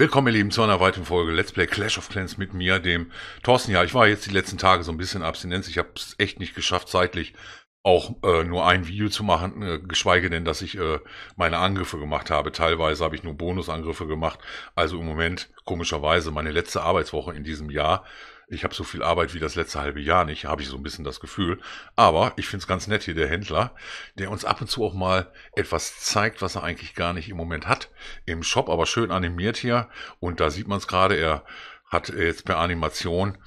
Willkommen, ihr Lieben, zu einer weiteren Folge Let's Play Clash of Clans mit mir, dem Thorsten. Ja, ich war jetzt die letzten Tage so ein bisschen Abstinenz. Ich habe es echt nicht geschafft, zeitlich auch äh, nur ein Video zu machen, äh, geschweige denn, dass ich äh, meine Angriffe gemacht habe. Teilweise habe ich nur Bonusangriffe gemacht. Also im Moment, komischerweise, meine letzte Arbeitswoche in diesem Jahr ich habe so viel Arbeit wie das letzte halbe Jahr nicht, habe ich so ein bisschen das Gefühl. Aber ich finde es ganz nett hier, der Händler, der uns ab und zu auch mal etwas zeigt, was er eigentlich gar nicht im Moment hat. Im Shop aber schön animiert hier. Und da sieht man es gerade, er hat äh, jetzt per Animation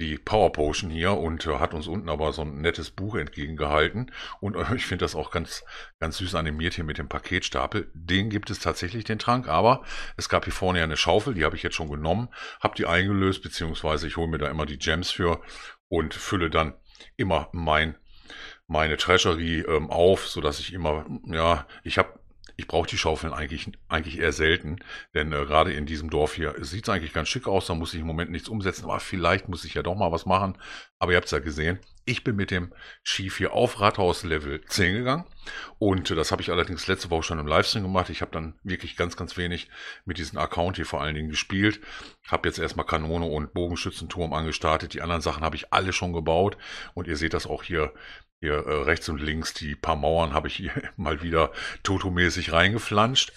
die Power Potion hier und äh, hat uns unten aber so ein nettes Buch entgegengehalten. Und äh, ich finde das auch ganz, ganz süß animiert hier mit dem Paketstapel. Den gibt es tatsächlich, den Trank. Aber es gab hier vorne ja eine Schaufel, die habe ich jetzt schon genommen, habe die eingelöst, beziehungsweise ich hole mir da immer die Gems für und fülle dann immer mein meine Treasury ähm, auf, sodass ich immer, ja, ich habe ich brauche die Schaufeln eigentlich, eigentlich eher selten, denn äh, gerade in diesem Dorf hier sieht es eigentlich ganz schick aus. Da muss ich im Moment nichts umsetzen, aber vielleicht muss ich ja doch mal was machen. Aber ihr habt es ja gesehen, ich bin mit dem Schief hier auf Rathaus Level 10 gegangen und das habe ich allerdings letzte Woche schon im Livestream gemacht. Ich habe dann wirklich ganz, ganz wenig mit diesem Account hier vor allen Dingen gespielt. Habe jetzt erstmal Kanone und Bogenschützenturm angestartet. Die anderen Sachen habe ich alle schon gebaut. Und ihr seht das auch hier, hier äh, rechts und links. Die paar Mauern habe ich hier mal wieder Toto-mäßig reingeflanscht.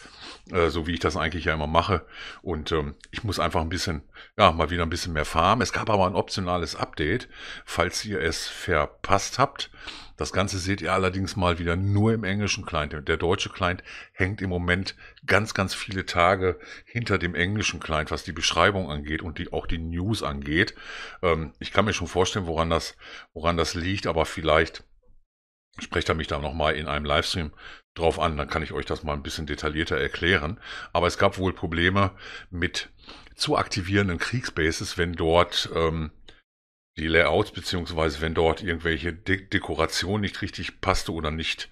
Äh, so wie ich das eigentlich ja immer mache. Und ähm, ich muss einfach ein bisschen, ja, mal wieder ein bisschen mehr farmen. Es gab aber ein optionales Update, falls ihr es verpasst habt. Das Ganze seht ihr allerdings mal wieder nur im englischen Client. Der deutsche Client hängt im Moment ganz, ganz viele Tage hinter dem englischen Client, was die Beschreibung angeht und die, auch die News angeht. Ähm, ich kann mir schon vorstellen, woran das, woran das liegt, aber vielleicht sprecht er mich da nochmal in einem Livestream drauf an, dann kann ich euch das mal ein bisschen detaillierter erklären. Aber es gab wohl Probleme mit zu aktivierenden Kriegsbases, wenn dort ähm, die Layouts, beziehungsweise wenn dort irgendwelche De Dekoration nicht richtig passte oder nicht,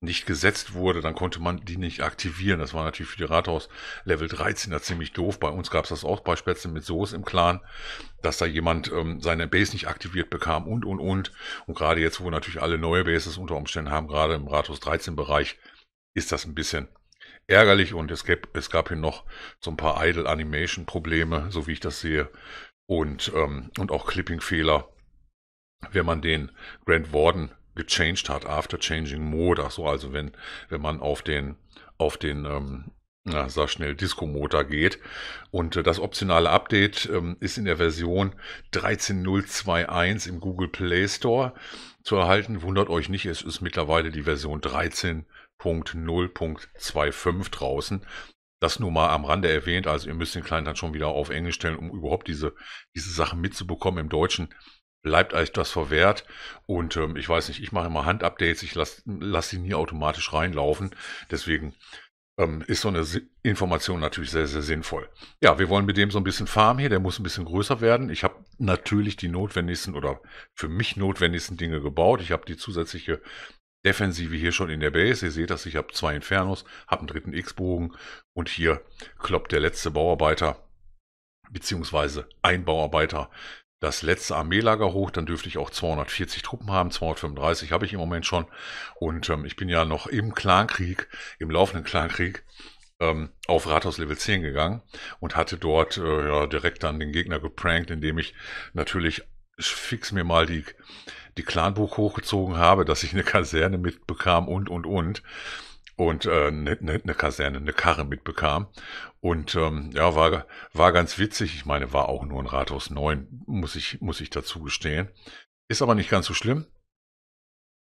nicht gesetzt wurde, dann konnte man die nicht aktivieren. Das war natürlich für die Rathaus Level 13 da ziemlich doof. Bei uns gab es das auch bei Spätzle mit Soos im Clan, dass da jemand ähm, seine Base nicht aktiviert bekam und, und, und. Und gerade jetzt, wo natürlich alle neue Bases unter Umständen haben, gerade im Rathaus 13 Bereich, ist das ein bisschen ärgerlich und es gab, es gab hier noch so ein paar Idle Animation Probleme, so wie ich das sehe, und, ähm, und auch Clipping-Fehler, wenn man den Grand Warden gechanged hat, after changing mode, ach so, also wenn, wenn man auf den, auf den, ähm, na, sag schnell, Disco-Motor geht. Und äh, das optionale Update ähm, ist in der Version 13.021 im Google Play Store zu erhalten. Wundert euch nicht, es ist mittlerweile die Version 13.0.25 draußen das nur mal am Rande erwähnt. Also ihr müsst den Client dann schon wieder auf Englisch stellen, um überhaupt diese, diese Sachen mitzubekommen im Deutschen. Bleibt euch das verwehrt und ähm, ich weiß nicht, ich mache immer Handupdates, ich lasse lass sie nie automatisch reinlaufen. Deswegen ähm, ist so eine Information natürlich sehr, sehr sinnvoll. Ja, wir wollen mit dem so ein bisschen farmen hier, der muss ein bisschen größer werden. Ich habe natürlich die notwendigsten oder für mich notwendigsten Dinge gebaut. Ich habe die zusätzliche Defensive hier schon in der Base. Ihr seht das, ich habe zwei Infernos, habe einen dritten X-Bogen und hier kloppt der letzte Bauarbeiter, beziehungsweise ein Bauarbeiter, das letzte Armeelager hoch. Dann dürfte ich auch 240 Truppen haben, 235 habe ich im Moment schon. Und ähm, ich bin ja noch im Clankrieg, im laufenden Clankrieg, ähm, auf Rathaus Level 10 gegangen und hatte dort äh, ja, direkt dann den Gegner geprankt, indem ich natürlich fix mir mal die die Clanbuch hochgezogen habe, dass ich eine Kaserne mitbekam und, und, und. Und äh, eine ne, ne, Kaserne, eine Karre mitbekam. Und ähm, ja, war, war ganz witzig. Ich meine, war auch nur ein Rathaus 9, muss ich, muss ich dazu gestehen. Ist aber nicht ganz so schlimm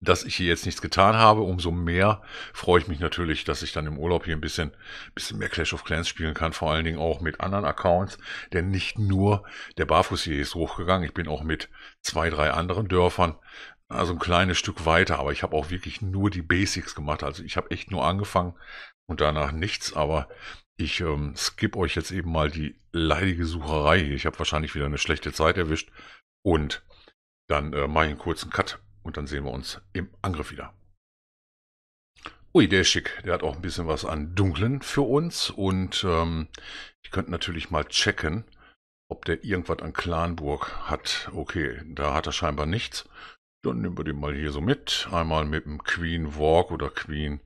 dass ich hier jetzt nichts getan habe. Umso mehr freue ich mich natürlich, dass ich dann im Urlaub hier ein bisschen, bisschen mehr Clash of Clans spielen kann. Vor allen Dingen auch mit anderen Accounts. Denn nicht nur der Barfuß hier ist hochgegangen. Ich bin auch mit zwei, drei anderen Dörfern. Also ein kleines Stück weiter. Aber ich habe auch wirklich nur die Basics gemacht. Also ich habe echt nur angefangen und danach nichts. Aber ich ähm, skip euch jetzt eben mal die leidige Sucherei. Ich habe wahrscheinlich wieder eine schlechte Zeit erwischt. Und dann äh, mache ich einen kurzen Cut und dann sehen wir uns im Angriff wieder. Ui, der ist schick. Der hat auch ein bisschen was an Dunklen für uns. Und ähm, ich könnte natürlich mal checken, ob der irgendwas an Clanburg hat. Okay, da hat er scheinbar nichts. Dann nehmen wir den mal hier so mit. Einmal mit dem Queen Walk oder Queen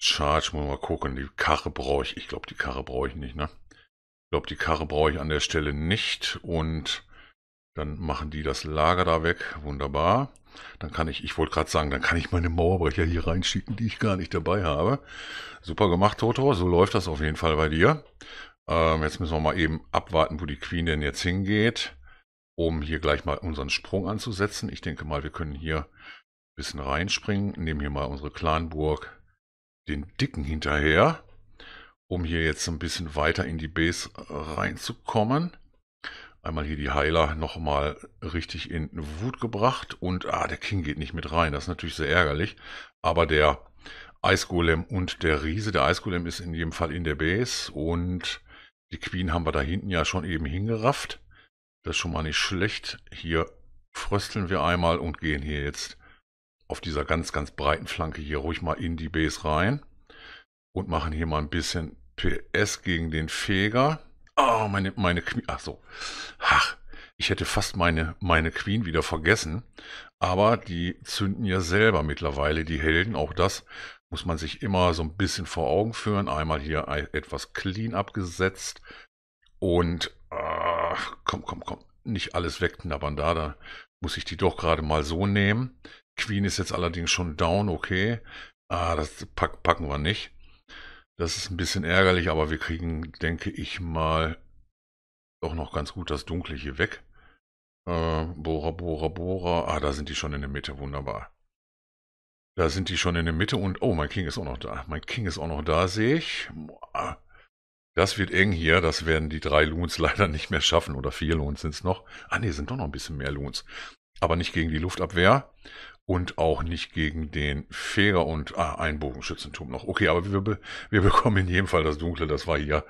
Charge. Muss mal gucken. Die Karre brauche ich. Ich glaube, die Karre brauche ich nicht, ne? Ich glaube, die Karre brauche ich an der Stelle nicht. Und dann machen die das Lager da weg. Wunderbar. Dann kann ich, ich wollte gerade sagen, dann kann ich meine Mauerbrecher hier reinschicken, die ich gar nicht dabei habe. Super gemacht, Toto. So läuft das auf jeden Fall bei dir. Ähm, jetzt müssen wir mal eben abwarten, wo die Queen denn jetzt hingeht, um hier gleich mal unseren Sprung anzusetzen. Ich denke mal, wir können hier ein bisschen reinspringen. Nehmen hier mal unsere Clanburg den Dicken hinterher, um hier jetzt ein bisschen weiter in die Base reinzukommen einmal hier die Heiler nochmal richtig in Wut gebracht. Und ah, der King geht nicht mit rein. Das ist natürlich sehr ärgerlich. Aber der Eisgolem und der Riese. Der Eisgolem ist in jedem Fall in der Base. Und die Queen haben wir da hinten ja schon eben hingerafft. Das ist schon mal nicht schlecht. Hier frösteln wir einmal und gehen hier jetzt auf dieser ganz, ganz breiten Flanke hier ruhig mal in die Base rein. Und machen hier mal ein bisschen PS gegen den Feger. Oh, meine, meine Queen. Ach so. Ach, ich hätte fast meine, meine Queen wieder vergessen. Aber die zünden ja selber mittlerweile die Helden. Auch das muss man sich immer so ein bisschen vor Augen führen. Einmal hier etwas clean abgesetzt. Und ach, komm, komm, komm. Nicht alles wegknabbern da. Da muss ich die doch gerade mal so nehmen. Queen ist jetzt allerdings schon down, okay. Ah, das pack, packen wir nicht. Das ist ein bisschen ärgerlich, aber wir kriegen, denke ich mal, doch noch ganz gut das Dunkle hier weg. Äh, Bora, Bora, Bora. Ah, da sind die schon in der Mitte. Wunderbar. Da sind die schon in der Mitte und... Oh, mein King ist auch noch da. Mein King ist auch noch da, sehe ich. Das wird eng hier. Das werden die drei Loons leider nicht mehr schaffen. Oder vier Loons sind es noch. Ah, ne, sind doch noch ein bisschen mehr Loons. Aber nicht gegen die Luftabwehr und auch nicht gegen den Feger und ah, ein Bogenschützentum noch. Okay, aber wir, wir bekommen in jedem Fall das Dunkle, das war hier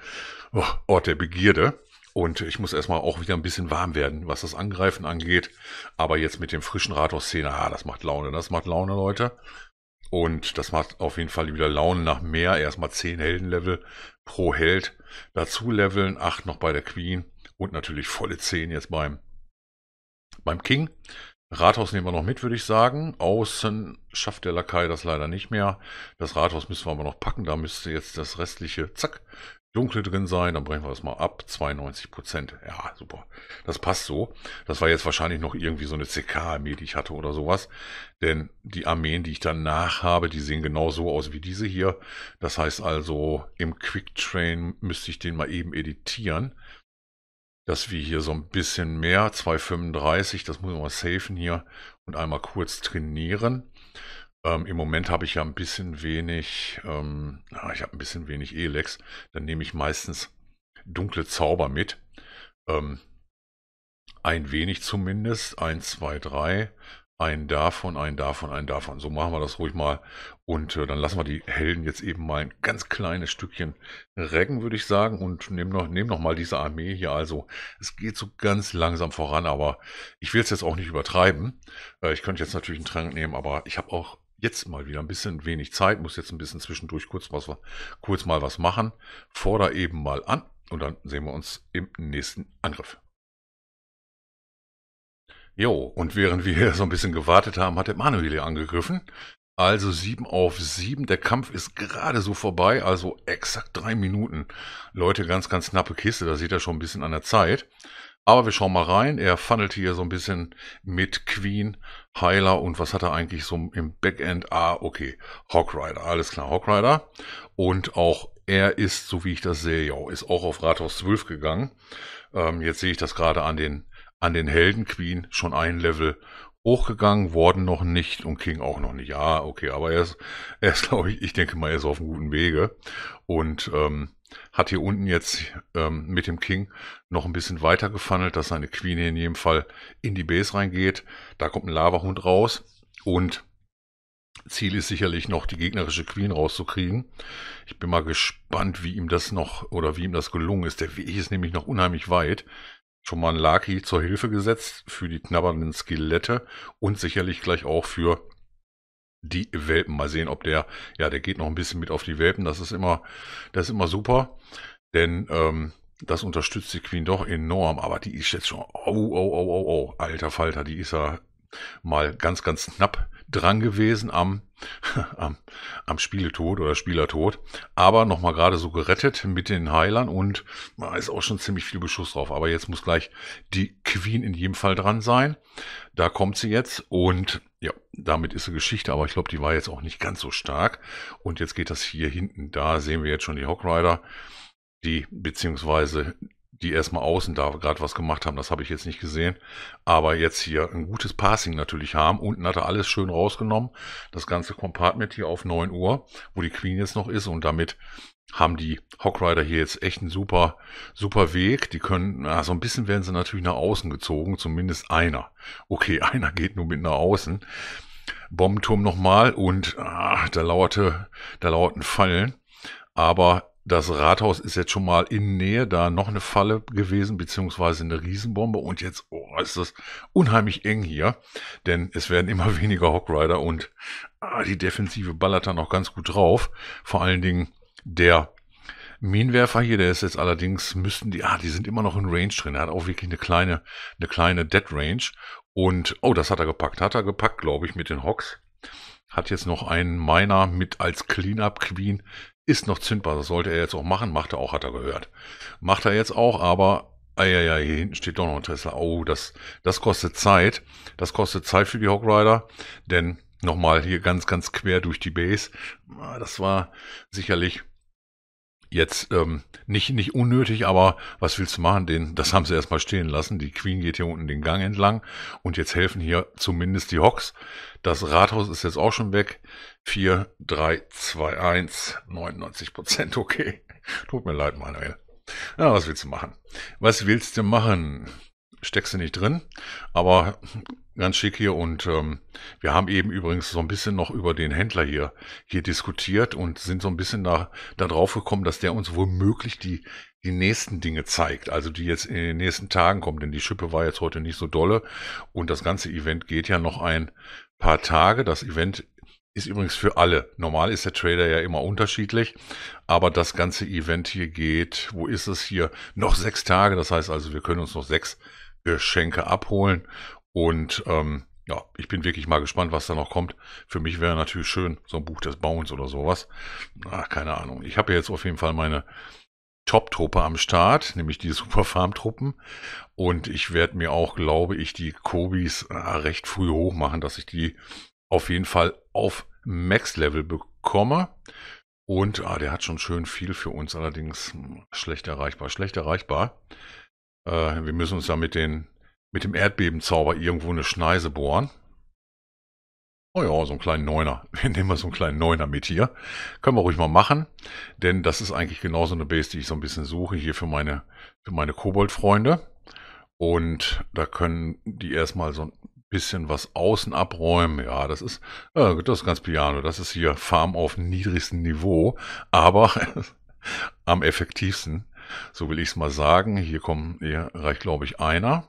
oh, Ort der Begierde. Und ich muss erstmal auch wieder ein bisschen warm werden, was das Angreifen angeht. Aber jetzt mit dem frischen Rathaus-Szene, ah, das macht Laune, das macht Laune, Leute. Und das macht auf jeden Fall wieder Laune nach mehr. Erstmal 10 Heldenlevel pro Held. Dazu leveln 8 noch bei der Queen. Und natürlich volle 10 jetzt beim, beim King. Rathaus nehmen wir noch mit, würde ich sagen. Außen schafft der Lakai das leider nicht mehr. Das Rathaus müssen wir aber noch packen. Da müsste jetzt das restliche, zack, dunkle drin sein. Dann brechen wir das mal ab. 92 Prozent. Ja, super. Das passt so. Das war jetzt wahrscheinlich noch irgendwie so eine CK-Armee, die ich hatte oder sowas. Denn die Armeen, die ich danach habe, die sehen genau so aus wie diese hier. Das heißt also, im Quick Train müsste ich den mal eben editieren dass wir hier so ein bisschen mehr, 235, das muss man mal safen hier und einmal kurz trainieren. Ähm, Im Moment habe ich ja ein bisschen wenig, ähm, ich habe ein bisschen wenig Elex, dann nehme ich meistens dunkle Zauber mit. Ähm, ein wenig zumindest, 1, 2, 3, ein davon, ein davon, ein davon. So machen wir das ruhig mal. Und äh, dann lassen wir die Helden jetzt eben mal ein ganz kleines Stückchen recken, würde ich sagen. Und nehmen noch, nehmen noch mal diese Armee hier. Also es geht so ganz langsam voran, aber ich will es jetzt auch nicht übertreiben. Äh, ich könnte jetzt natürlich einen Trank nehmen, aber ich habe auch jetzt mal wieder ein bisschen wenig Zeit. Muss jetzt ein bisschen zwischendurch kurz, was, kurz mal was machen. Forder eben mal an und dann sehen wir uns im nächsten Angriff. Jo, und während wir so ein bisschen gewartet haben, hat der Manuel hier angegriffen. Also 7 auf 7. Der Kampf ist gerade so vorbei, also exakt drei Minuten. Leute, ganz, ganz knappe Kiste, da seht ihr schon ein bisschen an der Zeit. Aber wir schauen mal rein. Er funnelt hier so ein bisschen mit Queen, Heiler und was hat er eigentlich so im Backend? Ah, okay. Rider, alles klar, Rider. Und auch er ist, so wie ich das sehe, ja, ist auch auf Rathaus 12 gegangen. Ähm, jetzt sehe ich das gerade an den an den Helden Queen schon ein Level hochgegangen, worden noch nicht und King auch noch nicht. Ja, okay, aber er ist, er ist glaube ich, ich denke mal, er ist auf einem guten Wege und ähm, hat hier unten jetzt ähm, mit dem King noch ein bisschen weiter gefandelt, dass seine Queen hier in jedem Fall in die Base reingeht. Da kommt ein Lavahund raus und Ziel ist sicherlich noch, die gegnerische Queen rauszukriegen. Ich bin mal gespannt, wie ihm das noch oder wie ihm das gelungen ist. Der Weg ist nämlich noch unheimlich weit schon mal ein Laki zur Hilfe gesetzt für die knabbernden Skelette und sicherlich gleich auch für die Welpen. Mal sehen, ob der, ja, der geht noch ein bisschen mit auf die Welpen. Das ist immer, das ist immer super, denn ähm, das unterstützt die Queen doch enorm. Aber die ist jetzt schon, oh, oh, oh, oh, oh, alter Falter, die ist ja mal ganz, ganz knapp dran gewesen am, am, am Spieletod oder Spielertod, aber nochmal gerade so gerettet mit den Heilern und da ist auch schon ziemlich viel Beschuss drauf. Aber jetzt muss gleich die Queen in jedem Fall dran sein. Da kommt sie jetzt und ja, damit ist die Geschichte, aber ich glaube, die war jetzt auch nicht ganz so stark. Und jetzt geht das hier hinten. Da sehen wir jetzt schon die Rider. die beziehungsweise die erstmal außen da gerade was gemacht haben, das habe ich jetzt nicht gesehen. Aber jetzt hier ein gutes Passing natürlich haben. Unten hat er alles schön rausgenommen. Das ganze Compartment hier auf 9 Uhr, wo die Queen jetzt noch ist. Und damit haben die Hockrider hier jetzt echt einen super, super Weg. Die können, na, so ein bisschen werden sie natürlich nach außen gezogen, zumindest einer. Okay, einer geht nur mit nach außen. Bombenturm nochmal und ah, da lauerte, da lauerten Fallen. Aber das Rathaus ist jetzt schon mal in Nähe, da noch eine Falle gewesen, beziehungsweise eine Riesenbombe. Und jetzt oh, ist das unheimlich eng hier, denn es werden immer weniger Hockrider und ah, die Defensive ballert dann auch ganz gut drauf. Vor allen Dingen der Minenwerfer hier, der ist jetzt allerdings, müssten die, ah, die sind immer noch in Range drin. Er hat auch wirklich eine kleine, eine kleine Dead Range. Und, oh, das hat er gepackt. Hat er gepackt, glaube ich, mit den Hocks. Hat jetzt noch einen Miner mit als Cleanup Queen ist noch zündbar. Das sollte er jetzt auch machen. Macht er auch, hat er gehört. Macht er jetzt auch, aber ja ja hier hinten steht doch noch ein Tesla. Oh, das, das kostet Zeit. Das kostet Zeit für die Hog Rider, denn nochmal hier ganz, ganz quer durch die Base. Ah, das war sicherlich jetzt ähm, nicht, nicht unnötig, aber was willst du machen? Den, das haben sie erstmal stehen lassen. Die Queen geht hier unten den Gang entlang und jetzt helfen hier zumindest die Hocks. Das Rathaus ist jetzt auch schon weg. 4, 3, 2, 1, 99 Prozent, okay. Tut mir leid, Manuel. Ja, was willst du machen? Was willst du machen? Steckst du nicht drin, aber Ganz schick hier und ähm, wir haben eben übrigens so ein bisschen noch über den Händler hier, hier diskutiert und sind so ein bisschen da, da drauf gekommen, dass der uns womöglich die, die nächsten Dinge zeigt, also die jetzt in den nächsten Tagen kommen, denn die Schippe war jetzt heute nicht so dolle und das ganze Event geht ja noch ein paar Tage. Das Event ist übrigens für alle. Normal ist der Trader ja immer unterschiedlich, aber das ganze Event hier geht, wo ist es hier? Noch sechs Tage, das heißt also, wir können uns noch sechs Geschenke abholen und ähm, ja, ich bin wirklich mal gespannt, was da noch kommt. Für mich wäre natürlich schön, so ein Buch des Bauens oder sowas. Ach, keine Ahnung. Ich habe ja jetzt auf jeden Fall meine Top-Truppe am Start, nämlich die Superfarm-Truppen. Und ich werde mir auch, glaube ich, die Kobis äh, recht früh hoch machen, dass ich die auf jeden Fall auf Max-Level bekomme. Und ah, der hat schon schön viel für uns, allerdings hm, schlecht erreichbar, schlecht erreichbar. Äh, wir müssen uns da mit den mit dem Erdbebenzauber irgendwo eine Schneise bohren. Oh ja, so einen kleinen Neuner. Wir nehmen mal so einen kleinen Neuner mit hier. Können wir ruhig mal machen, denn das ist eigentlich genauso eine Base, die ich so ein bisschen suche hier für meine, für meine Kobold-Freunde. Und da können die erstmal so ein bisschen was außen abräumen. Ja, das ist, äh, das ist ganz piano. Das ist hier Farm auf niedrigstem Niveau, aber am effektivsten. So will ich es mal sagen. Hier kommen, hier reicht glaube ich einer.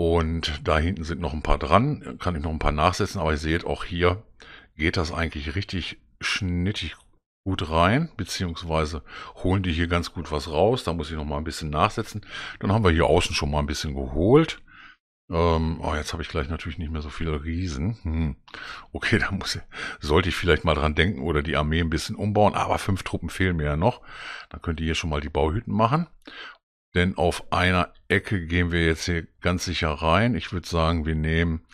Und da hinten sind noch ein paar dran, kann ich noch ein paar nachsetzen, aber ihr seht auch hier geht das eigentlich richtig schnittig gut rein, beziehungsweise holen die hier ganz gut was raus. Da muss ich noch mal ein bisschen nachsetzen. Dann haben wir hier außen schon mal ein bisschen geholt. Ähm, oh, jetzt habe ich gleich natürlich nicht mehr so viele Riesen. Hm. Okay, da muss, sollte ich vielleicht mal dran denken oder die Armee ein bisschen umbauen. Aber fünf Truppen fehlen mir ja noch. Dann könnt ihr hier schon mal die Bauhütten machen. Denn auf einer Ecke gehen wir jetzt hier ganz sicher rein. Ich würde sagen, wir nehmen,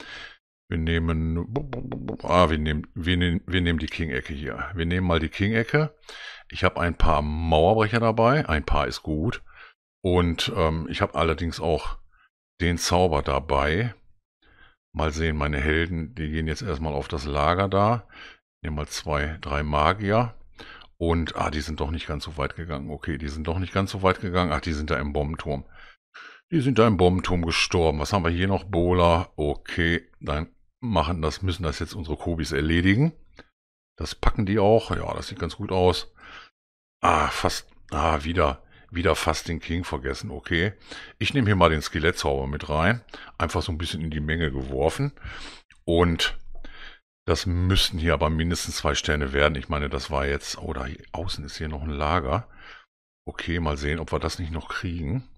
wir nehmen, ah, wir nehmen, wir nehmen, wir nehmen die King-Ecke hier. Wir nehmen mal die King-Ecke. Ich habe ein paar Mauerbrecher dabei. Ein paar ist gut. Und ähm, ich habe allerdings auch den Zauber dabei. Mal sehen, meine Helden, die gehen jetzt erstmal auf das Lager da. Nehmen nehme mal zwei, drei Magier. Und, ah, die sind doch nicht ganz so weit gegangen. Okay, die sind doch nicht ganz so weit gegangen. Ach, die sind da im Bombenturm. Die sind da im Bombenturm gestorben. Was haben wir hier noch? Bola. Okay, dann machen das, müssen das jetzt unsere Kobis erledigen. Das packen die auch. Ja, das sieht ganz gut aus. Ah, fast. Ah, wieder. Wieder fast den King vergessen. Okay. Ich nehme hier mal den Skelettzauber mit rein. Einfach so ein bisschen in die Menge geworfen. Und das müssten hier aber mindestens zwei Sterne werden. Ich meine, das war jetzt... Oh, da außen ist hier noch ein Lager. Okay, mal sehen, ob wir das nicht noch kriegen.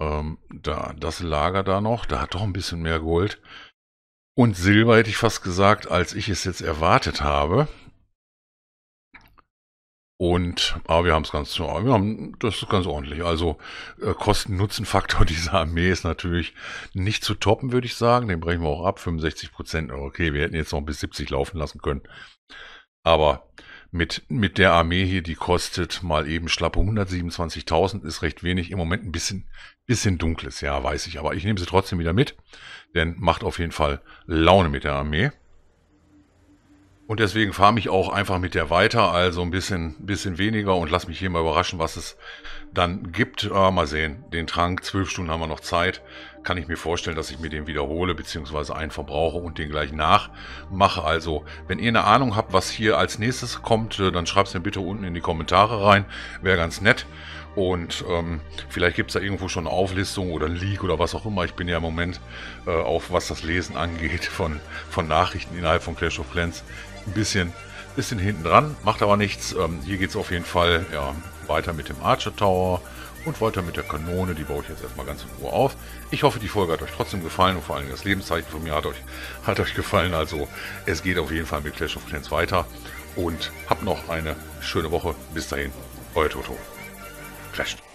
Ähm, da, das Lager da noch, da hat doch ein bisschen mehr Gold. Und Silber hätte ich fast gesagt, als ich es jetzt erwartet habe. Und aber ah, wir haben es ganz, wir haben, das ist ganz ordentlich. Also äh, Kosten-Nutzen-Faktor dieser Armee ist natürlich nicht zu toppen, würde ich sagen. Den brechen wir auch ab. 65 Prozent. Okay, wir hätten jetzt noch bis 70 laufen lassen können. Aber mit, mit der Armee hier, die kostet mal eben schlappe 127.000, ist recht wenig. Im Moment ein bisschen, bisschen dunkles, ja, weiß ich. Aber ich nehme sie trotzdem wieder mit, denn macht auf jeden Fall Laune mit der Armee. Und deswegen fahre ich auch einfach mit der weiter, also ein bisschen, bisschen weniger und lass mich hier mal überraschen, was es dann gibt. Ah, mal sehen, den Trank, zwölf Stunden haben wir noch Zeit. Kann ich mir vorstellen, dass ich mir den wiederhole, beziehungsweise einen verbrauche und den gleich nachmache. Also, wenn ihr eine Ahnung habt, was hier als nächstes kommt, äh, dann schreibt es mir bitte unten in die Kommentare rein. Wäre ganz nett. Und ähm, vielleicht gibt es da irgendwo schon eine Auflistung oder ein Leak oder was auch immer. Ich bin ja im Moment, äh, auch was das Lesen angeht, von, von Nachrichten innerhalb von Clash of Clans ein bisschen, bisschen hinten dran, macht aber nichts. Ähm, hier geht es auf jeden Fall ja, weiter mit dem Archer Tower und weiter mit der Kanone. Die baue ich jetzt erstmal ganz in Ruhe auf. Ich hoffe, die Folge hat euch trotzdem gefallen und vor allem das Lebenszeichen von mir hat euch, hat euch gefallen. Also es geht auf jeden Fall mit Clash of Clans weiter und habt noch eine schöne Woche. Bis dahin, euer Toto. Clasht.